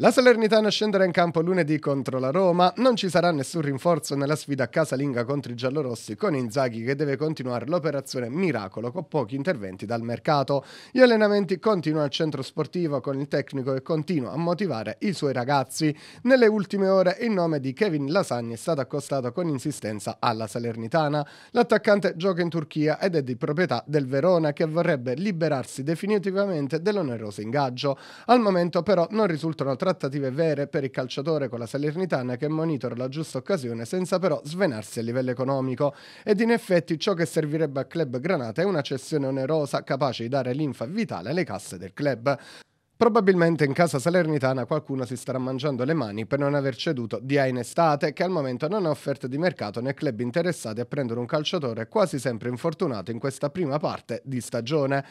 La Salernitana scenderà in campo lunedì contro la Roma, non ci sarà nessun rinforzo nella sfida casalinga contro i giallorossi con Inzaghi che deve continuare l'operazione miracolo con pochi interventi dal mercato. Gli allenamenti continuano al centro sportivo con il tecnico che continua a motivare i suoi ragazzi. Nelle ultime ore il nome di Kevin Lasagni è stato accostato con insistenza alla Salernitana. L'attaccante gioca in Turchia ed è di proprietà del Verona che vorrebbe liberarsi definitivamente dell'oneroso ingaggio. Al momento però non risultano altri trattative vere per il calciatore con la Salernitana che monitora la giusta occasione senza però svenarsi a livello economico. Ed in effetti ciò che servirebbe al club Granata è una cessione onerosa capace di dare l'infa vitale alle casse del club. Probabilmente in casa salernitana qualcuno si starà mangiando le mani per non aver ceduto Dia in estate, che al momento non ha offerte di mercato né club interessati a prendere un calciatore quasi sempre infortunato in questa prima parte di stagione.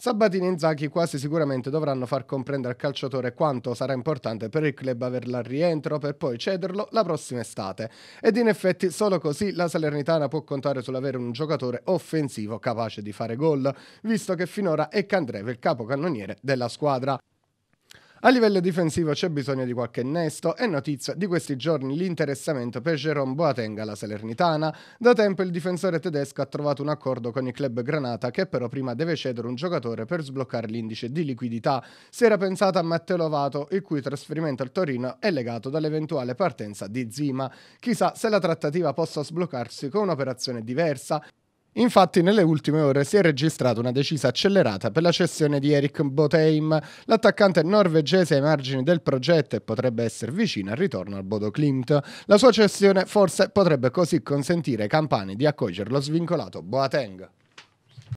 Sabatini e Inzaghi quasi sicuramente dovranno far comprendere al calciatore quanto sarà importante per il club averla al rientro per poi cederlo la prossima estate. Ed in effetti solo così la Salernitana può contare sull'avere un giocatore offensivo capace di fare gol, visto che finora è Candreve il capocannoniere della squadra. A livello difensivo c'è bisogno di qualche innesto e notizia di questi giorni l'interessamento per Jerome Boateng alla Salernitana. Da tempo il difensore tedesco ha trovato un accordo con il club Granata che però prima deve cedere un giocatore per sbloccare l'indice di liquidità. Si era pensato a Matteo Lovato, il cui trasferimento al Torino è legato dall'eventuale partenza di Zima. Chissà se la trattativa possa sbloccarsi con un'operazione diversa. Infatti, nelle ultime ore si è registrata una decisa accelerata per la cessione di Eric Botheim, l'attaccante norvegese ai margini del progetto e potrebbe essere vicino al ritorno al Bodo Klimt. La sua cessione forse potrebbe così consentire ai campani di accogliere lo svincolato Boateng.